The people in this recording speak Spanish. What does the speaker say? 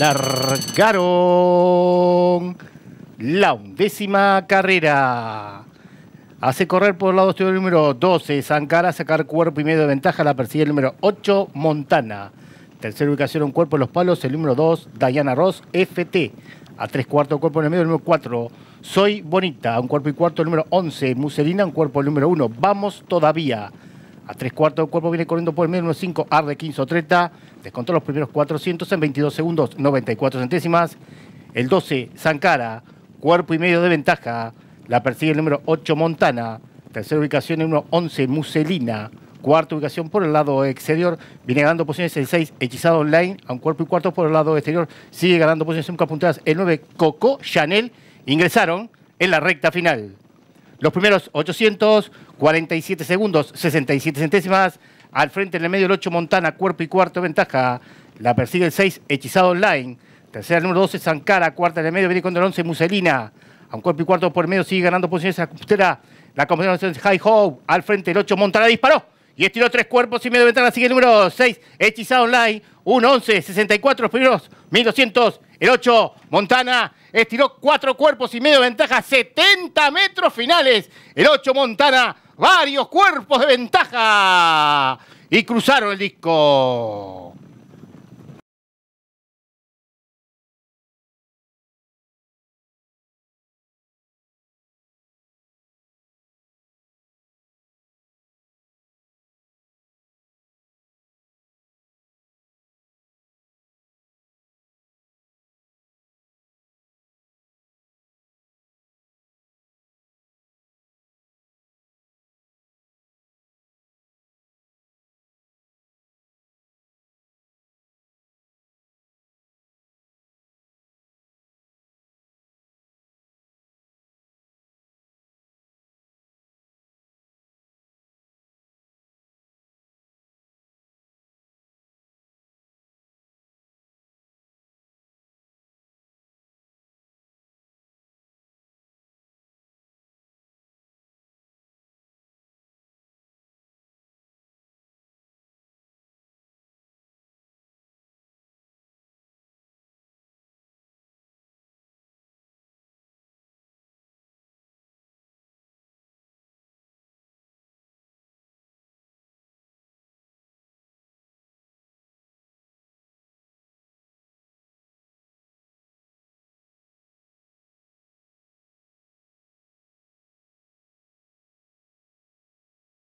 largaron la undécima carrera. Hace correr por el lado exterior el número 12, Zancara, sacar cuerpo y medio de ventaja, la persigue el número 8, Montana. Tercera ubicación, un cuerpo en los palos, el número 2, Diana Ross, FT. A tres cuartos, cuerpo en el medio, el número 4, Soy Bonita. Un cuerpo y cuarto, el número 11, Muselina. Un cuerpo, el número 1, Vamos Todavía a tres cuartos del cuerpo, viene corriendo por el medio, 1.5, arde 15 o 30, descontó los primeros 400 en 22 segundos, 94 centésimas. El 12, Zancara, cuerpo y medio de ventaja, la persigue el número 8, Montana, tercera ubicación el número 11, Muselina, cuarta ubicación por el lado exterior, viene ganando posiciones el 6, Hechizado Online, a un cuerpo y cuarto por el lado exterior, sigue ganando posiciones nunca puntadas el 9, Coco Chanel, ingresaron en la recta final. Los primeros 847 segundos, 67 centésimas. Al frente en el medio el 8 Montana, cuerpo y cuarto ventaja. La persigue el 6 Hechizado Online. Tercera el número 12 Zancara, cuarta en el medio viene con el 11 Muselina. A un cuerpo y cuarto por medio sigue ganando posiciones a la La combinación High Hope. Al frente el 8 Montana disparó y estiró tres cuerpos y medio de ventana. Sigue el número 6, Hechizado Online. 1, 11, 64, los primeros 1200. El 8, Montana. Estiró cuatro cuerpos y medio de ventaja. 70 metros finales. El 8, Montana. Varios cuerpos de ventaja. Y cruzaron el disco.